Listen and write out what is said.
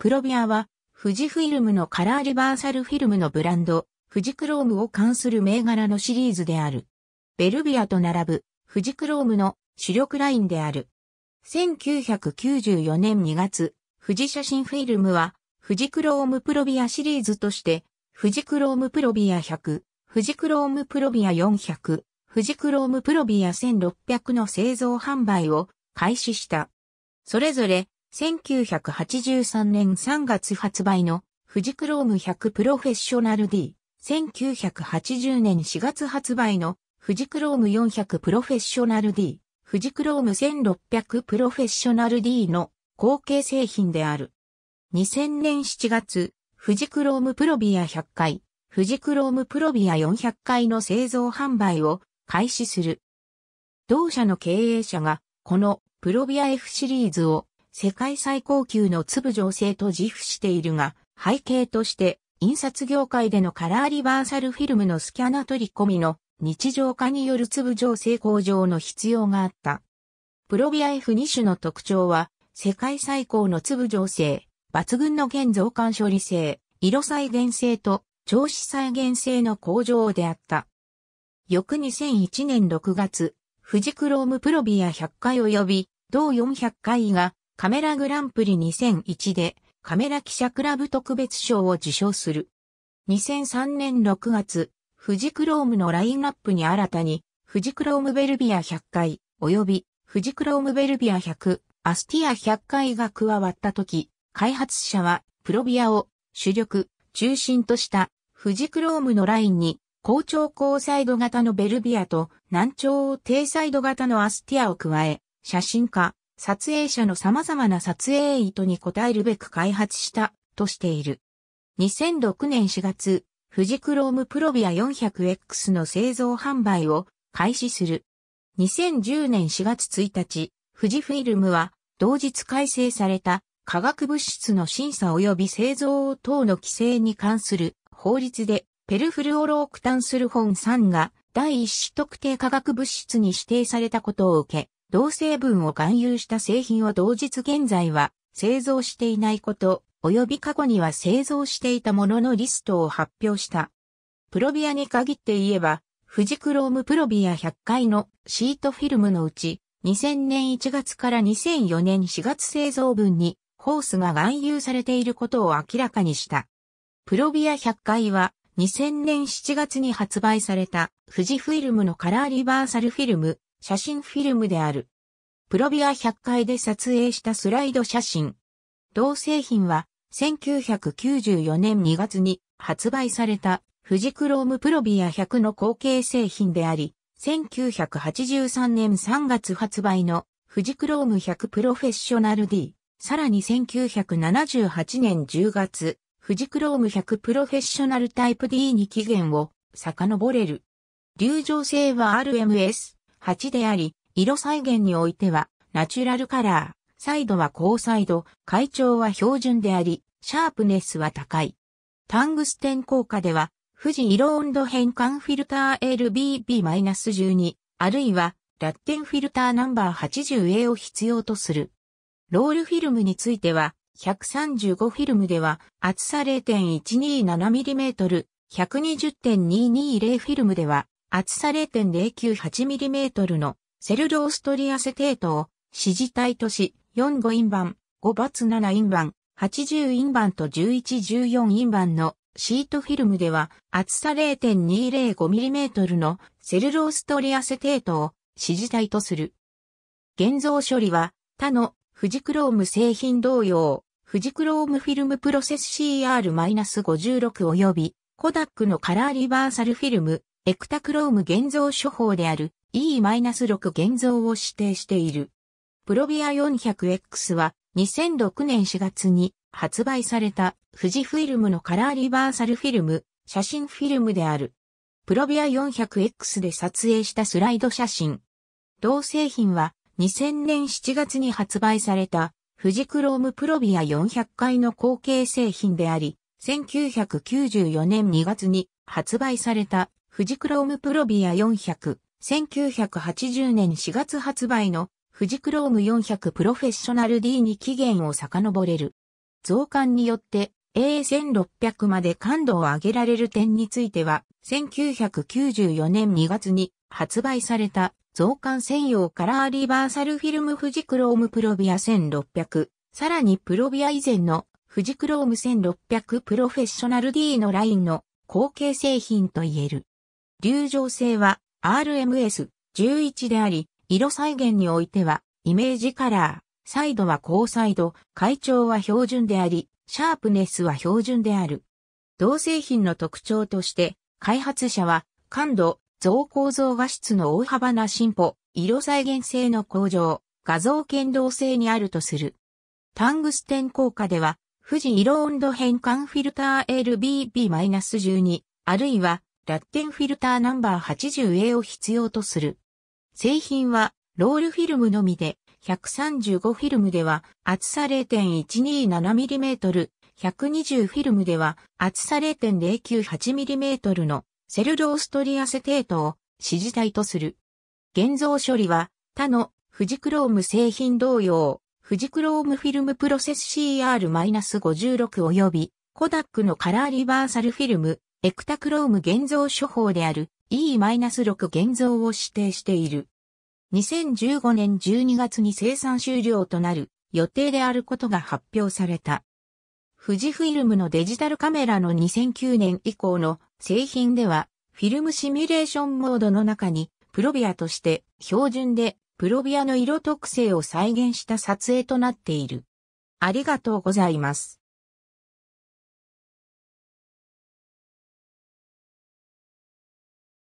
プロビアは、富士フィルムのカラーリバーサルフィルムのブランド、富士クロームを関する銘柄のシリーズである。ベルビアと並ぶ、富士クロームの主力ラインである。1994年2月、富士写真フィルムは、富士クロームプロビアシリーズとして、富士クロームプロビア100、富士クロームプロビア400、富士クロームプロビア1600の製造販売を開始した。それぞれ1983年3月発売の富士クローム100プロフェッショナル D。1980年4月発売の富士クローム400プロフェッショナル D。富士クローム1600プロフェッショナル D の後継製品である。2000年7月、富士クロームプロビア100回、富士クロームプロビア400回の製造販売を開始する。同社の経営者が、このプロビア F シリーズを世界最高級の粒状性と自負しているが、背景として印刷業界でのカラーリバーサルフィルムのスキャナ取り込みの日常化による粒状性向上の必要があった。プロビア F2 種の特徴は、世界最高の粒状性、抜群の現増感処理性、色再現性と調子再現性の向上であった。翌2001年6月、富士クロームプロビア100回及び同400回がカメラグランプリ2001でカメラ記者クラブ特別賞を受賞する。2003年6月、フジクロームのラインナップに新たに、フジクロームベルビア100回、及びフジクロームベルビア100、アスティア100回が加わった時、開発者はプロビアを主力、中心としたフジクロームのラインに高超高サイド型のベルビアと南超低サイド型のアスティアを加え、写真家、撮影者の様々な撮影意図に応えるべく開発したとしている。2006年4月、富士クロームプロビア 400X の製造販売を開始する。2010年4月1日、富士フィルムは同日改正された化学物質の審査及び製造等の規制に関する法律でペルフルオロークタンスルホン3が第一子特定化学物質に指定されたことを受け、同成分を含有した製品を同日現在は製造していないこと、及び過去には製造していたもののリストを発表した。プロビアに限って言えば、フジクロームプロビア100回のシートフィルムのうち、2000年1月から2004年4月製造分にホースが含有されていることを明らかにした。プロビア100回は2000年7月に発売された富士フィルムのカラーリバーサルフィルム写真フィルムである。プロビア100回で撮影したスライド写真。同製品は1994年2月に発売された富士クロームプロビア100の後継製品であり、1983年3月発売の富士クローム100プロフェッショナル D、さらに1978年10月、富士クローム100プロフェッショナルタイプ D に期限を遡れる。流浄性は RMS、8であり、色再現においては、ナチュラルカラー、サイドは高サイド、階調は標準であり、シャープネスは高い。タングステン効果では、富士色温度変換フィルター LBB-12、あるいは、ラッテンフィルターナンバー 80A を必要とする。ロールフィルムについては、135フィルムでは、厚さ 0.127mm、120.220フィルムでは、厚さ 0.098mm のセルローストリアセテートを支持体とし、45インバン、5バツ7インバン、80インバンと1114インバンのシートフィルムでは厚さ 0.205mm のセルローストリアセテートを支持体とする。現像処理は他の富士クローム製品同様、富士クロームフィルムプロセス CR-56 及びコダックのカラーリバーサルフィルムエクタクローム現像処方である E-6 現像を指定している。プロビア 400X は2006年4月に発売された富士フィルムのカラーリバーサルフィルム、写真フィルムである。プロビア 400X で撮影したスライド写真。同製品は2000年7月に発売された富士クロームプロビア400回の後継製品であり、1994年2月に発売された富士クロームプロビア400、1980年4月発売の富士クローム400プロフェッショナル D に期限を遡れる。増刊によって A1600 まで感度を上げられる点については、1994年2月に発売された増刊専用カラーリバーサルフィルム富士クロームプロビア1600、さらにプロビア以前の富士クローム1600プロフェッショナル D のラインの後継製品と言える。流浄性は RMS11 であり、色再現においてはイメージカラー、サイドは高サイド、階調は標準であり、シャープネスは標準である。同製品の特徴として、開発者は感度、増構造画質の大幅な進歩、色再現性の向上、画像剣道性にあるとする。タングステン効果では、富士色温度変換フィルター LBB-12、あるいはラッテンフィルターナンバー 80A を必要とする。製品はロールフィルムのみで、135フィルムでは厚さ 0.127mm、120フィルムでは厚さ 0.098mm のセルローストリアセテートを指示体とする。現像処理は他のフジクローム製品同様、フジクロームフィルムプロセス CR-56 及びコダックのカラーリバーサルフィルムエクタクローム現像処方である E-6 現像を指定している。2015年12月に生産終了となる予定であることが発表された。富士フィルムのデジタルカメラの2009年以降の製品では、フィルムシミュレーションモードの中に、プロビアとして標準でプロビアの色特性を再現した撮影となっている。ありがとうございます。